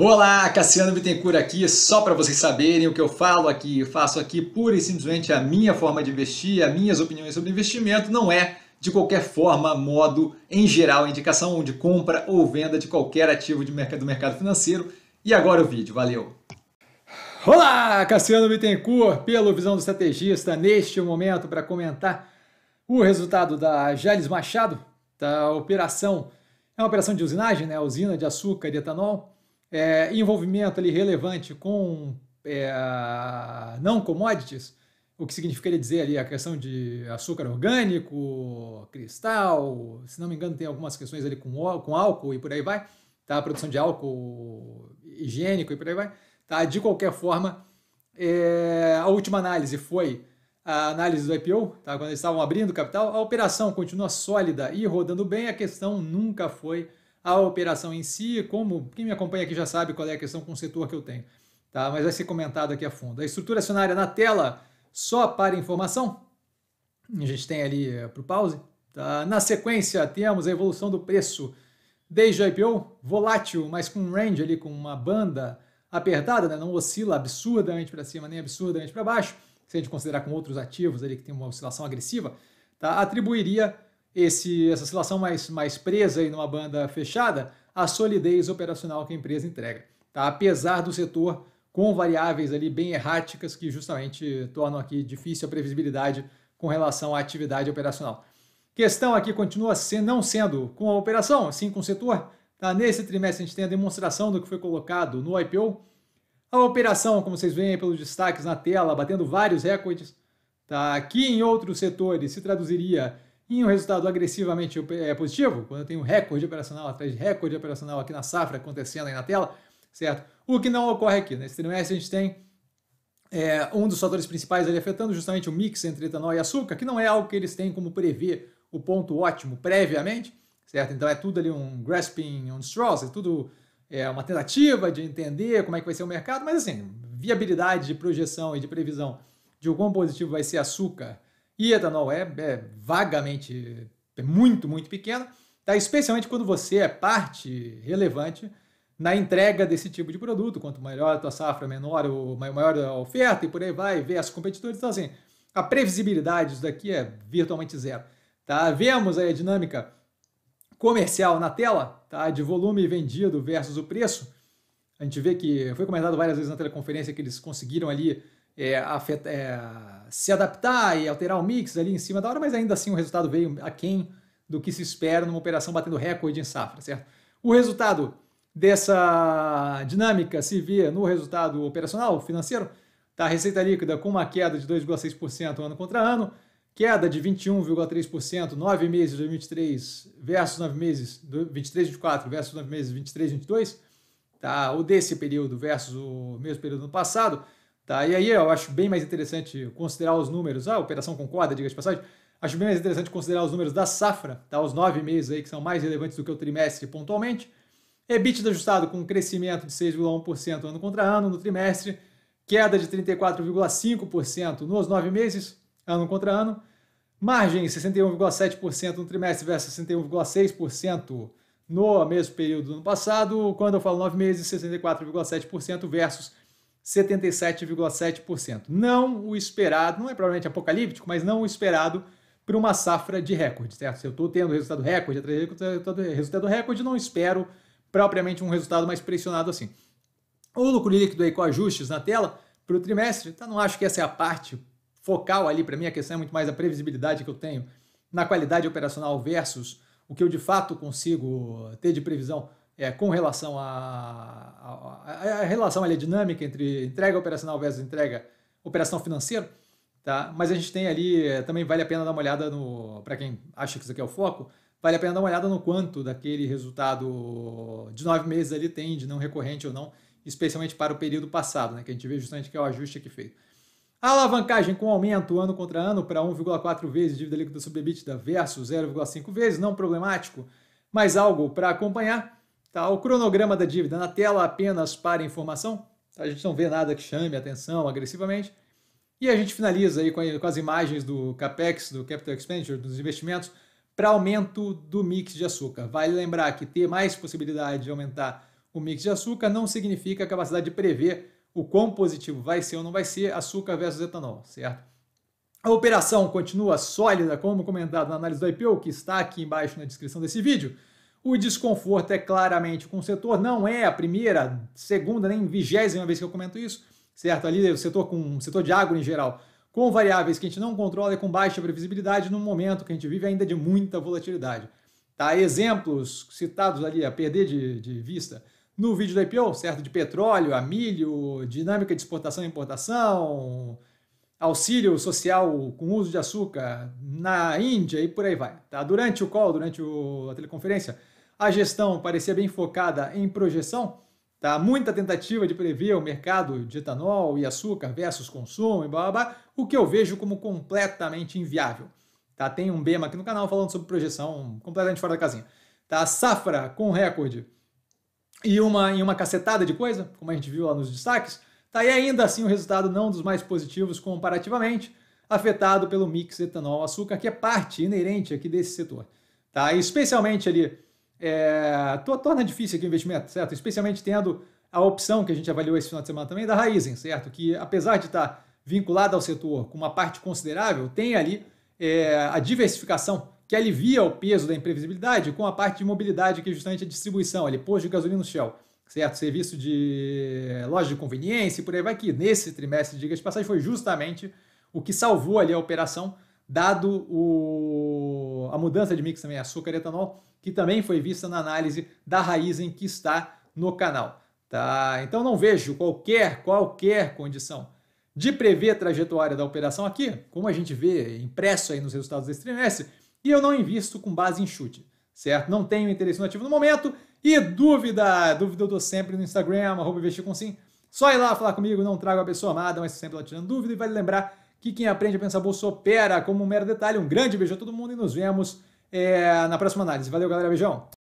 Olá, Cassiano Bittencourt aqui, só para vocês saberem o que eu falo aqui, eu faço aqui pura e simplesmente a minha forma de investir, as minhas opiniões sobre investimento, não é de qualquer forma, modo, em geral, indicação de compra ou venda de qualquer ativo de mercado, do mercado financeiro. E agora o vídeo, valeu! Olá, Cassiano Bittencourt, pelo Visão do Estrategista, neste momento para comentar o resultado da Jales Machado, da operação, é uma operação de usinagem, né? usina de açúcar e etanol, é, envolvimento ali relevante com é, não commodities, o que significaria dizer ali a questão de açúcar orgânico, cristal, se não me engano tem algumas questões ali com, com álcool e por aí vai, tá? A produção de álcool higiênico e por aí vai, tá? De qualquer forma, é, a última análise foi a análise do IPO, tá? Quando eles estavam abrindo capital, a operação continua sólida e rodando bem, a questão nunca foi a operação em si, como quem me acompanha aqui já sabe qual é a questão com o setor que eu tenho, tá? Mas vai ser comentado aqui a fundo. A estrutura acionária na tela só para informação. A gente tem ali eh, para o pause. Tá? Na sequência temos a evolução do preço desde o IPO, volátil, mas com um range ali, com uma banda apertada, né? não oscila absurdamente para cima nem absurdamente para baixo. Se a gente considerar com outros ativos ali que tem uma oscilação agressiva, tá? atribuiria esse, essa oscilação mais, mais presa e numa banda fechada, a solidez operacional que a empresa entrega. Tá? Apesar do setor com variáveis ali bem erráticas que justamente tornam aqui difícil a previsibilidade com relação à atividade operacional. Questão aqui continua se, não sendo com a operação, sim com o setor. Tá? Nesse trimestre a gente tem a demonstração do que foi colocado no IPO. A operação, como vocês veem pelos destaques na tela, batendo vários recordes. Tá? Aqui em outros setores se traduziria em um resultado agressivamente é, positivo, quando eu tenho recorde operacional atrás de recorde operacional aqui na safra acontecendo aí na tela, certo? O que não ocorre aqui. Nesse trimestre a gente tem é, um dos fatores principais ali afetando justamente o mix entre etanol e açúcar, que não é algo que eles têm como prever o ponto ótimo previamente, certo? Então é tudo ali um grasping on straws, é tudo é, uma tentativa de entender como é que vai ser o mercado, mas assim, viabilidade de projeção e de previsão de o quão positivo vai ser açúcar e etanol é, é vagamente, é muito, muito pequena, tá? especialmente quando você é parte relevante na entrega desse tipo de produto. Quanto maior a tua safra, menor, o, maior a oferta e por aí vai, ver as competidores. Então, assim, a previsibilidade disso daqui é virtualmente zero. Tá? Vemos aí a dinâmica comercial na tela, tá? de volume vendido versus o preço. A gente vê que foi comentado várias vezes na teleconferência que eles conseguiram ali é, afeta, é, se adaptar e alterar o mix ali em cima da hora, mas ainda assim o resultado veio aquém do que se espera numa operação batendo recorde em safra, certo? O resultado dessa dinâmica se vê no resultado operacional, financeiro, da tá? receita líquida com uma queda de 2,6% ano contra ano, queda de 21,3%, nove meses de 2023 versus nove meses, de 23, 24 versus nove meses, de 23, 22, tá? o desse período versus o mesmo período do ano passado, Tá? E aí eu acho bem mais interessante considerar os números, ah, a operação concorda, diga de passagem, acho bem mais interessante considerar os números da safra, tá? os nove meses aí que são mais relevantes do que o trimestre pontualmente, EBITDA ajustado com um crescimento de 6,1% ano contra ano no trimestre, queda de 34,5% nos nove meses, ano contra ano, margem 61,7% no trimestre versus 61,6% no mesmo período do ano passado, quando eu falo nove meses, 64,7% versus 77,7%. Não o esperado, não é provavelmente apocalíptico, mas não o esperado para uma safra de recorde, certo? Se eu estou tendo resultado recorde resultado recorde, não espero propriamente um resultado mais pressionado assim. O lucro líquido aí com ajustes na tela para o trimestre, tá? não acho que essa é a parte focal ali para mim, a questão é muito mais a previsibilidade que eu tenho na qualidade operacional versus o que eu de fato consigo ter de previsão é, com relação à a, relação ali, dinâmica entre entrega operacional versus entrega operação financeira, tá? Mas a gente tem ali, é, também vale a pena dar uma olhada no, para quem acha que isso aqui é o foco, vale a pena dar uma olhada no quanto daquele resultado de nove meses ali tem de não recorrente ou não, especialmente para o período passado, né? Que a gente vê justamente que é o ajuste aqui feito. A alavancagem com aumento ano contra ano para 1,4 vezes dívida líquida sobre EBITDA versus 0,5 vezes, não problemático, mas algo para acompanhar. Tá, o cronograma da dívida na tela apenas para informação. Tá? a gente não vê nada que chame atenção agressivamente. E a gente finaliza aí com, com as imagens do CAPEX, do Capital Expenditure, dos investimentos, para aumento do mix de açúcar. Vale lembrar que ter mais possibilidade de aumentar o mix de açúcar não significa a capacidade de prever o quão positivo vai ser ou não vai ser açúcar versus etanol, certo? A operação continua sólida, como comentado na análise do IPO, que está aqui embaixo na descrição desse vídeo. O desconforto é claramente com o setor, não é a primeira, segunda, nem vigésima vez que eu comento isso, certo? Ali é o setor com o setor de água em geral, com variáveis que a gente não controla e com baixa previsibilidade no momento que a gente vive ainda de muita volatilidade. Tá? Exemplos citados ali a perder de, de vista no vídeo da IPO, certo? De petróleo, a milho, dinâmica de exportação e importação, auxílio social com uso de açúcar na Índia e por aí vai. Tá? Durante o call, durante o, a teleconferência, a gestão parecia bem focada em projeção, tá? muita tentativa de prever o mercado de etanol e açúcar versus consumo e blá, blá, blá o que eu vejo como completamente inviável. Tá? Tem um Bema aqui no canal falando sobre projeção completamente fora da casinha. Tá? Safra com recorde e uma, e uma cacetada de coisa, como a gente viu lá nos destaques, Tá aí ainda assim o um resultado não dos mais positivos comparativamente, afetado pelo mix etanol-açúcar, que é parte inerente aqui desse setor. Tá? E especialmente ali, é, torna difícil aqui o investimento, certo? Especialmente tendo a opção que a gente avaliou esse final de semana também da Raizen, certo? Que apesar de estar tá vinculada ao setor com uma parte considerável, tem ali é, a diversificação que alivia o peso da imprevisibilidade com a parte de mobilidade, que é justamente a distribuição, ali, posto de gasolina no Shell certo? Serviço de loja de conveniência e por aí vai que nesse trimestre, diga de passagem, foi justamente o que salvou ali a operação, dado o, a mudança de mix também, açúcar e etanol, que também foi vista na análise da raiz em que está no canal. Tá? Então não vejo qualquer, qualquer condição de prever a trajetória da operação aqui, como a gente vê impresso aí nos resultados desse trimestre, e eu não invisto com base em chute certo? Não tenho interesse no ativo no momento. E dúvida, dúvida eu tô sempre no Instagram, arroba investir com sim. Só ir lá falar comigo, não trago a pessoa amada, mas sempre lá tirando dúvida. E vale lembrar que quem aprende a pensar bolsa opera como um mero detalhe. Um grande beijo a todo mundo e nos vemos é, na próxima análise. Valeu, galera. Beijão.